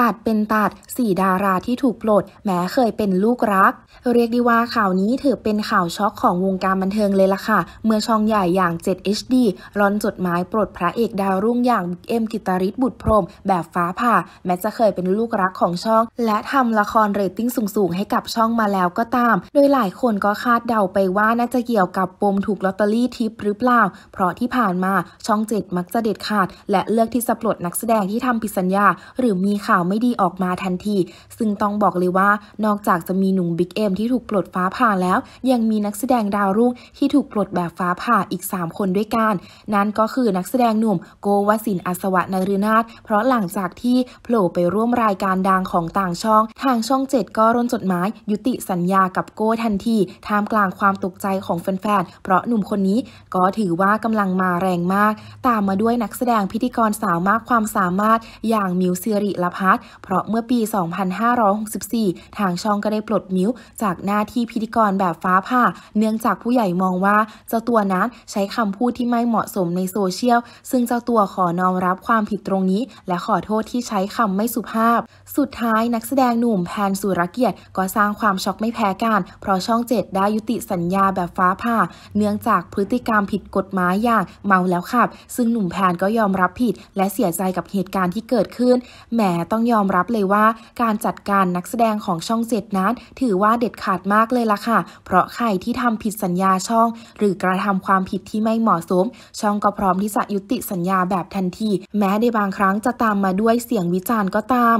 ตัดเป็นตัดสี่ดาราที่ถูกปลด แม้เคยเป็นลูกรัก เรียกได้ว่าข่าวนี้ถือเป็นข่าวช็อกของวงการบันเทิงเลยล่ะค่ะ เมื่อช่องใหญ่อย่าง 7HD ร้อนจดหมายปลดพระเอกดาวรุ่งอย่างเอ็มกิตาริศบุตรพรมแบบฟ้าผ่า แม้จะเคยเป็นลูกรักของช่อง และทำละครเรตติ้งสูงๆ ให้กับช่องมาแล้วก็ตาม โดยหลายคนก็คาดเดาไปว่าน่าจะเกี่ยวกับปมถูกลอตเตอรี่ทิปหรือเปล่า เพราะที่ผ่านมาช่อง7มักจะเด็ดขาด และเลือกที่จะปลดนักแสดงที่ทำผิดสัญญาหรือมีข่าวไม่ดีออกมาทันที ซึ่งต้องบอกเลยว่านอกจากจะมีหนุ่มบิ๊กเอ็มที่ถูกปลดฟ้าผ่าแล้ว ยังมีนักแสดงดาวรุ่ง ที่ถูกปลดแบบฟ้าผ่าอีก 3 คนด้วยกัน นั่นก็คือนักแสดงหนุ่มโกวสินอัศวะนรนาถเพราะหลังจากที่โผล่ไปร่วมรายการดังของต่างช่องทางช่อง 7 ก็ร่นจดหมาย ยุติสัญญากับโกทันที ท่ามกลางความตกใจของแฟนๆ เพราะหนุ่มคนนี้ก็ถือว่ากำลังมาแรงมาก ตามมาด้วยนักแสดงพิธีกรสาวมากความสามารถอย่างมิวซิริลพัฒเพราะเมื่อปี 2564 ทางช่องก็ได้ปลดมิ้ว จากหน้าที่พิธีกรแบบฟ้าผ่า เนื่องจากผู้ใหญ่มองว่า เจ้าตัวนั้นใช้คำพูดที่ไม่เหมาะสมในโซเชียล ซึ่งเจ้าตัวขอนอมรับความผิดตรงนี้ และขอโทษที่ใช้คำไม่สุภาพ สุดท้ายนักแสดงหนุ่มแพนสุรเกียรติก็สร้างความช็อกไม่แพ้กัน เพราะช่องเจ็ดได้ยุติสัญญาแบบฟ้าผ่า เนื่องจากพฤติกรรมผิดกฎหมายอย่างเมาแล้วขับ ซึ่งหนุ่มแพนก็ยอมรับผิดและเสียใจกับเหตุการณ์ที่เกิดขึ้นแหมต้องยอมรับเลยว่าการจัดการนักแสดงของช่องเจ็ดนั้น ถือว่าเด็ดขาดมากเลยล่ะค่ะ เพราะใครที่ทำผิดสัญญาช่องหรือกระทำความผิดที่ไม่เหมาะสม ช่องก็พร้อมที่จะยุติสัญญาแบบทันที แม้ในบางครั้งจะตามมาด้วยเสียงวิจารณ์ก็ตาม